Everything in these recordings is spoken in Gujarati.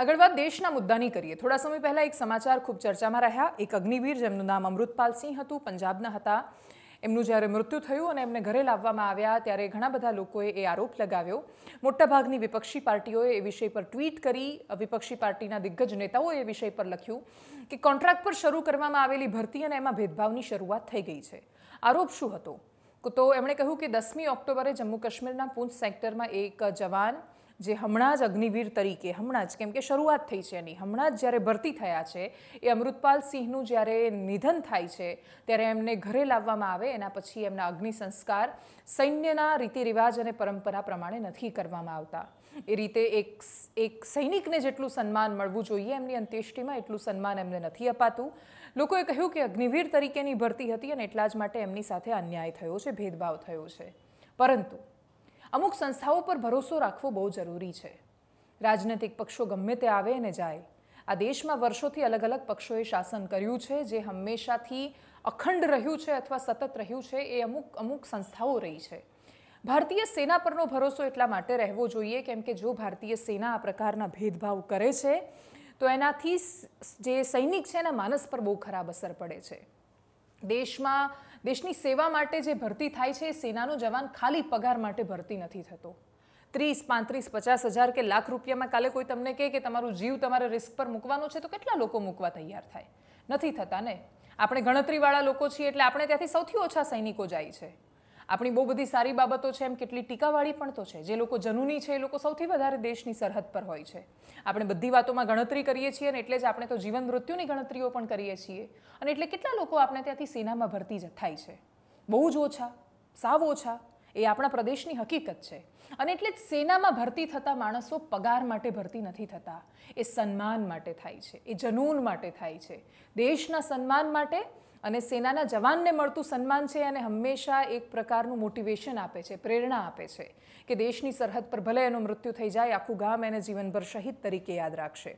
આગળ વાત દેશના મુદ્દાની કરીએ થોડા સમય પહેલાં એક સમાચાર ખૂબ ચર્ચામાં રહ્યા એક અગ્નિવીર જેમનું નામ અમૃતપાલસિંહ હતું પંજાબના હતા એમનું જ્યારે મૃત્યુ થયું અને એમને ઘરે લાવવામાં આવ્યા ત્યારે ઘણા બધા લોકોએ એ આરોપ લગાવ્યો મોટાભાગની વિપક્ષી પાર્ટીઓએ એ વિષય પર ટ્વીટ કરી વિપક્ષી પાર્ટીના દિગ્ગજ નેતાઓએ એ વિષય પર લખ્યું કે કોન્ટ્રાક્ટ પર શરૂ કરવામાં આવેલી ભરતી અને એમાં ભેદભાવની શરૂઆત થઈ ગઈ છે આરોપ શું હતો તો એમણે કહ્યું કે દસમી ઓક્ટોબરે જમ્મુ કાશ્મીરના પૂંછ સેક્ટરમાં એક જવાન જે હમણાં જ અગ્નિવીર તરીકે હમણાં જ કેમ કે શરૂઆત થઈ છે એની હમણાં જ જ્યારે ભરતી થયા છે એ અમૃતપાલ સિંહનું જ્યારે નિધન થાય છે ત્યારે એમને ઘરે લાવવામાં આવે એના પછી એમના અગ્નિ સંસ્કાર સૈન્યના રીતિરિવાજ અને પરંપરા પ્રમાણે નથી કરવામાં આવતા એ રીતે એક એક સૈનિકને જેટલું સન્માન મળવું જોઈએ એમની અંત્યેષ્ટિમાં એટલું સન્માન એમને નથી અપાતું લોકોએ કહ્યું કે અગ્નિવીર તરીકેની ભરતી હતી અને એટલા જ માટે એમની સાથે અન્યાય થયો છે ભેદભાવ થયો છે પરંતુ અમુક સંસ્થાઓ પર ભરોસો રાખવો બહુ જરૂરી છે રાજનૈતિક પક્ષો ગમે તે આવે અને જાય આ દેશમાં વર્ષોથી અલગ અલગ પક્ષોએ શાસન કર્યું છે જે હંમેશાથી અખંડ રહ્યું છે અથવા સતત રહ્યું છે એ અમુક અમુક સંસ્થાઓ રહી છે ભારતીય સેના પરનો ભરોસો એટલા માટે રહેવો જોઈએ કેમ કે જો ભારતીય સેના આ પ્રકારના ભેદભાવ કરે છે તો એનાથી જે સૈનિક છે એના માનસ પર બહુ ખરાબ અસર પડે છે દેશમાં દેશની સેવા માટે જે ભરતી થાય છે સેનાનો જવાન ખાલી પગાર માટે ભરતી નથી થતો ત્રીસ પાંત્રીસ પચાસ હજાર કે લાખ રૂપિયામાં કાલે કોઈ તમને કહે કે તમારું જીવ તમારે રિસ્ક પર મૂકવાનું છે તો કેટલા લોકો મૂકવા તૈયાર થાય નથી થતા ને આપણે ગણતરીવાળા લોકો છીએ એટલે આપણે ત્યાંથી સૌથી ઓછા સૈનિકો જાય છે આપણી બહુ બધી સારી બાબતો છે એમ કેટલી ટીકાવાળી પણ તો છે જે લોકો જનૂની છે એ લોકો સૌથી વધારે દેશની સરહદ પર હોય છે આપણે બધી વાતોમાં ગણતરી કરીએ છીએ અને એટલે જ આપણે તો જીવન મૃત્યુની ગણતરીઓ પણ કરીએ છીએ અને એટલે કેટલા લોકો આપણે ત્યાંથી સેનામાં ભરતી જ થાય છે બહુ જ ઓછા સાવ ઓછા એ આપણા પ્રદેશની હકીકત છે અને એટલે જ સેનામાં ભરતી થતા માણસો પગાર માટે ભરતી નથી થતા એ સન્માન માટે થાય છે એ જનૂન માટે થાય છે દેશના સન્માન માટે અને સેનાના જવાનને મળતું સન્માન છે અને હંમેશા એક પ્રકારનું મોટિવેશન આપે છે પ્રેરણા આપે છે કે દેશની સરહદ પર ભલે એનું મૃત્યુ થઈ જાય આખું ગામ એને જીવનભર શહીદ તરીકે યાદ રાખશે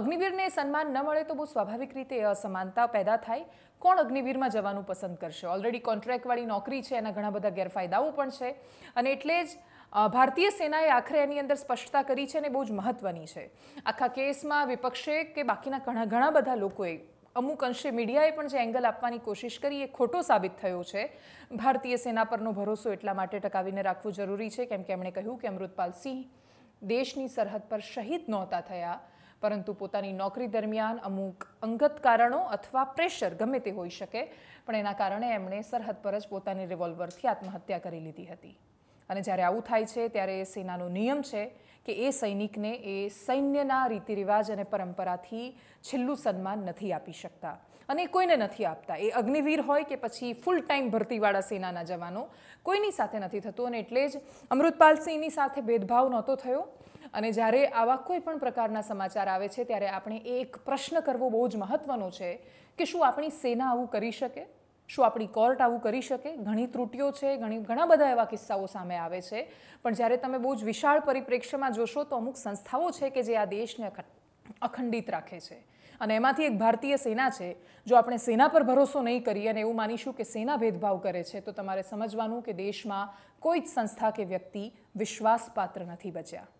અગ્નિવીરને સન્માન ન મળે તો બહુ સ્વાભાવિક રીતે અસમાનતા પેદા થાય કોણ અગ્નિવીરમાં જવાનું પસંદ કરશે ઓલરેડી કોન્ટ્રાક્ટવાળી નોકરી છે એના ઘણા બધા ગેરફાયદાઓ પણ છે અને એટલે જ ભારતીય સેનાએ આખરે એની અંદર સ્પષ્ટતા કરી છે અને બહુ જ મહત્વની છે આખા કેસમાં વિપક્ષે કે બાકીના ઘણા ઘણા બધા લોકોએ અમુક અંશે મીડિયાએ પણ જે એંગલ આપવાની કોશિશ કરી એ ખોટો સાબિત થયો છે ભારતીય સેના પરનો ભરોસો એટલા માટે ટકાવીને રાખવો જરૂરી છે કેમ કે એમણે કહ્યું કે અમૃતપાલ સિંહ દેશની સરહદ પર શહીદ નહોતા થયા પરંતુ પોતાની નોકરી દરમિયાન અમુક અંગત કારણો અથવા પ્રેશર ગમે તે હોઈ શકે પણ એના કારણે એમણે સરહદ પર જ પોતાની રિવોલ્વરથી આત્મહત્યા કરી લીધી હતી અને જ્યારે આવું થાય છે ત્યારે એ સેનાનો નિયમ છે કે એ સૈનિકને એ સૈન્યના રીતિ રિવાજ અને પરંપરાથી છેલ્લું સન્માન નથી આપી શકતા અને કોઈને નથી આપતા એ અગ્નિવીર હોય કે પછી ફૂલ ટાઈમ ભરતીવાળા સેનાના જવાનો કોઈની સાથે નથી થતું અને એટલે જ અમૃતપાલસિંહની સાથે ભેદભાવ નહોતો થયો અને જ્યારે આવા કોઈ પણ પ્રકારના સમાચાર આવે છે ત્યારે આપણે એક પ્રશ્ન કરવો બહુ જ મહત્ત્વનો છે કે શું આપણી સેના આવું કરી શકે શું આપણી કોર્ટ આવું કરી શકે ઘણી ત્રુટીઓ છે ઘણી ઘણા બધા એવા કિસ્સાઓ સામે આવે છે પણ જ્યારે તમે બહુ જ વિશાળ પરિપ્રેક્ષ્યમાં જોશો તો અમુક સંસ્થાઓ છે કે જે આ દેશને અખંડિત રાખે છે અને એમાંથી એક ભારતીય સેના છે જો આપણે સેના પર ભરોસો નહીં કરીએ અને એવું માનીશું કે સેના ભેદભાવ કરે છે તો તમારે સમજવાનું કે દેશમાં કોઈ જ સંસ્થા કે વ્યક્તિ વિશ્વાસપાત્ર નથી બચ્યા